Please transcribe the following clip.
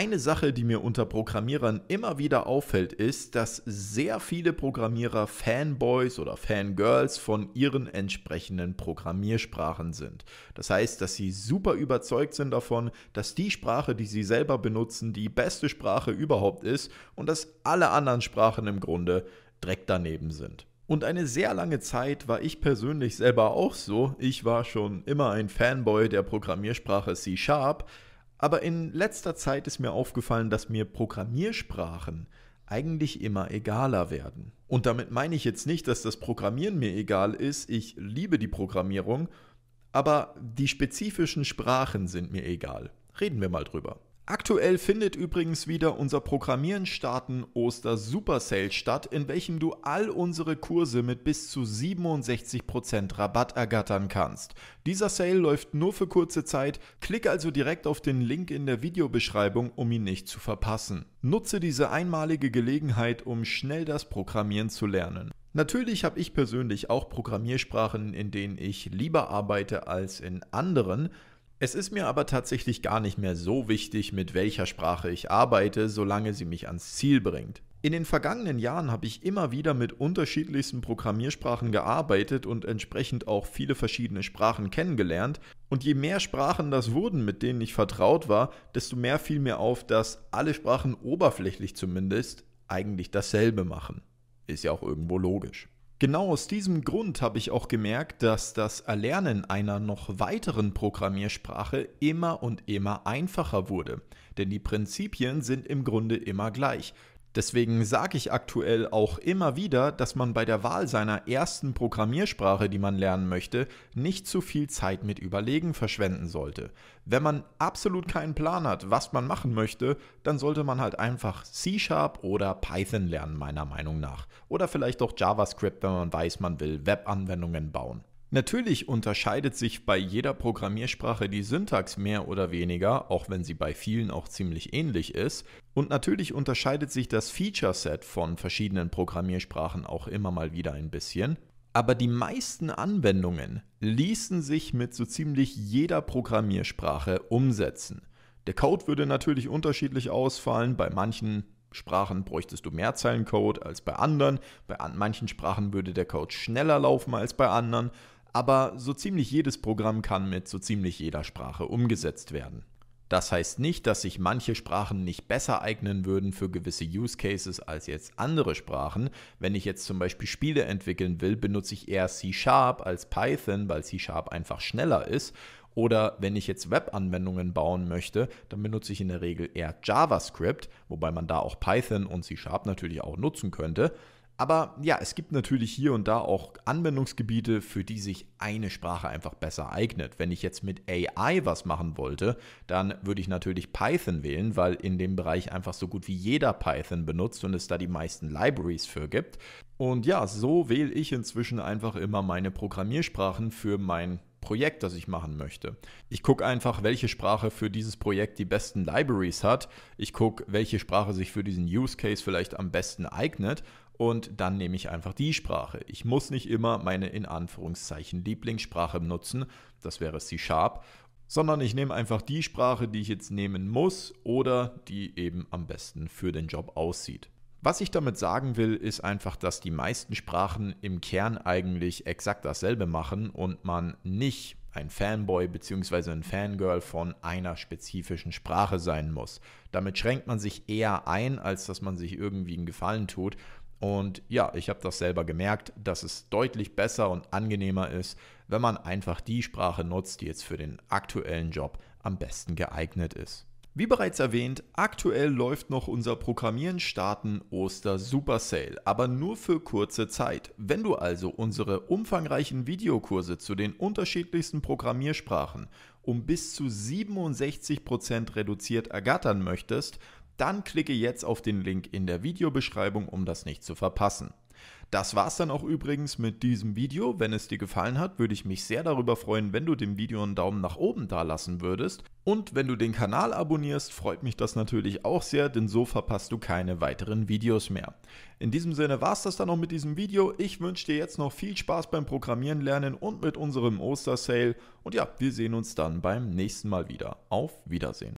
Eine Sache, die mir unter Programmierern immer wieder auffällt, ist, dass sehr viele Programmierer Fanboys oder Fangirls von ihren entsprechenden Programmiersprachen sind. Das heißt, dass sie super überzeugt sind davon, dass die Sprache, die sie selber benutzen, die beste Sprache überhaupt ist und dass alle anderen Sprachen im Grunde Dreck daneben sind. Und eine sehr lange Zeit war ich persönlich selber auch so. Ich war schon immer ein Fanboy der Programmiersprache C-Sharp. Aber in letzter Zeit ist mir aufgefallen, dass mir Programmiersprachen eigentlich immer egaler werden. Und damit meine ich jetzt nicht, dass das Programmieren mir egal ist, ich liebe die Programmierung, aber die spezifischen Sprachen sind mir egal. Reden wir mal drüber. Aktuell findet übrigens wieder unser Programmieren starten Oster Super Sale statt, in welchem du all unsere Kurse mit bis zu 67% Rabatt ergattern kannst. Dieser Sale läuft nur für kurze Zeit, klick also direkt auf den Link in der Videobeschreibung, um ihn nicht zu verpassen. Nutze diese einmalige Gelegenheit, um schnell das Programmieren zu lernen. Natürlich habe ich persönlich auch Programmiersprachen, in denen ich lieber arbeite als in anderen. Es ist mir aber tatsächlich gar nicht mehr so wichtig, mit welcher Sprache ich arbeite, solange sie mich ans Ziel bringt. In den vergangenen Jahren habe ich immer wieder mit unterschiedlichsten Programmiersprachen gearbeitet und entsprechend auch viele verschiedene Sprachen kennengelernt. Und je mehr Sprachen das wurden, mit denen ich vertraut war, desto mehr fiel mir auf, dass alle Sprachen oberflächlich zumindest eigentlich dasselbe machen. Ist ja auch irgendwo logisch. Genau aus diesem Grund habe ich auch gemerkt, dass das Erlernen einer noch weiteren Programmiersprache immer und immer einfacher wurde, denn die Prinzipien sind im Grunde immer gleich. Deswegen sage ich aktuell auch immer wieder, dass man bei der Wahl seiner ersten Programmiersprache, die man lernen möchte, nicht zu viel Zeit mit Überlegen verschwenden sollte. Wenn man absolut keinen Plan hat, was man machen möchte, dann sollte man halt einfach C-Sharp oder Python lernen, meiner Meinung nach. Oder vielleicht auch JavaScript, wenn man weiß, man will Webanwendungen bauen. Natürlich unterscheidet sich bei jeder Programmiersprache die Syntax mehr oder weniger, auch wenn sie bei vielen auch ziemlich ähnlich ist. Und natürlich unterscheidet sich das Feature-Set von verschiedenen Programmiersprachen auch immer mal wieder ein bisschen. Aber die meisten Anwendungen ließen sich mit so ziemlich jeder Programmiersprache umsetzen. Der Code würde natürlich unterschiedlich ausfallen, bei manchen Sprachen bräuchtest du mehr Zeilencode als bei anderen, bei an manchen Sprachen würde der Code schneller laufen als bei anderen, aber so ziemlich jedes Programm kann mit so ziemlich jeder Sprache umgesetzt werden. Das heißt nicht, dass sich manche Sprachen nicht besser eignen würden für gewisse Use Cases als jetzt andere Sprachen. Wenn ich jetzt zum Beispiel Spiele entwickeln will, benutze ich eher C-Sharp als Python, weil C-Sharp einfach schneller ist. Oder wenn ich jetzt Web-Anwendungen bauen möchte, dann benutze ich in der Regel eher JavaScript, wobei man da auch Python und C-Sharp natürlich auch nutzen könnte. Aber ja, es gibt natürlich hier und da auch Anwendungsgebiete, für die sich eine Sprache einfach besser eignet. Wenn ich jetzt mit AI was machen wollte, dann würde ich natürlich Python wählen, weil in dem Bereich einfach so gut wie jeder Python benutzt und es da die meisten Libraries für gibt. Und ja, so wähle ich inzwischen einfach immer meine Programmiersprachen für mein Projekt, das ich machen möchte. Ich gucke einfach, welche Sprache für dieses Projekt die besten Libraries hat. Ich gucke, welche Sprache sich für diesen Use Case vielleicht am besten eignet und dann nehme ich einfach die Sprache. Ich muss nicht immer meine in Anführungszeichen Lieblingssprache nutzen, das wäre C-Sharp, sondern ich nehme einfach die Sprache, die ich jetzt nehmen muss oder die eben am besten für den Job aussieht. Was ich damit sagen will, ist einfach, dass die meisten Sprachen im Kern eigentlich exakt dasselbe machen und man nicht ein Fanboy bzw. ein Fangirl von einer spezifischen Sprache sein muss. Damit schränkt man sich eher ein, als dass man sich irgendwie einen Gefallen tut. Und ja, ich habe das selber gemerkt, dass es deutlich besser und angenehmer ist, wenn man einfach die Sprache nutzt, die jetzt für den aktuellen Job am besten geeignet ist. Wie bereits erwähnt, aktuell läuft noch unser Programmieren starten Oster Super Sale, aber nur für kurze Zeit. Wenn du also unsere umfangreichen Videokurse zu den unterschiedlichsten Programmiersprachen um bis zu 67% reduziert ergattern möchtest, dann klicke jetzt auf den Link in der Videobeschreibung, um das nicht zu verpassen. Das war's dann auch übrigens mit diesem Video. Wenn es dir gefallen hat, würde ich mich sehr darüber freuen, wenn du dem Video einen Daumen nach oben da lassen würdest. Und wenn du den Kanal abonnierst, freut mich das natürlich auch sehr, denn so verpasst du keine weiteren Videos mehr. In diesem Sinne war es das dann auch mit diesem Video. Ich wünsche dir jetzt noch viel Spaß beim Programmieren lernen und mit unserem Ostersale. Und ja, wir sehen uns dann beim nächsten Mal wieder. Auf Wiedersehen.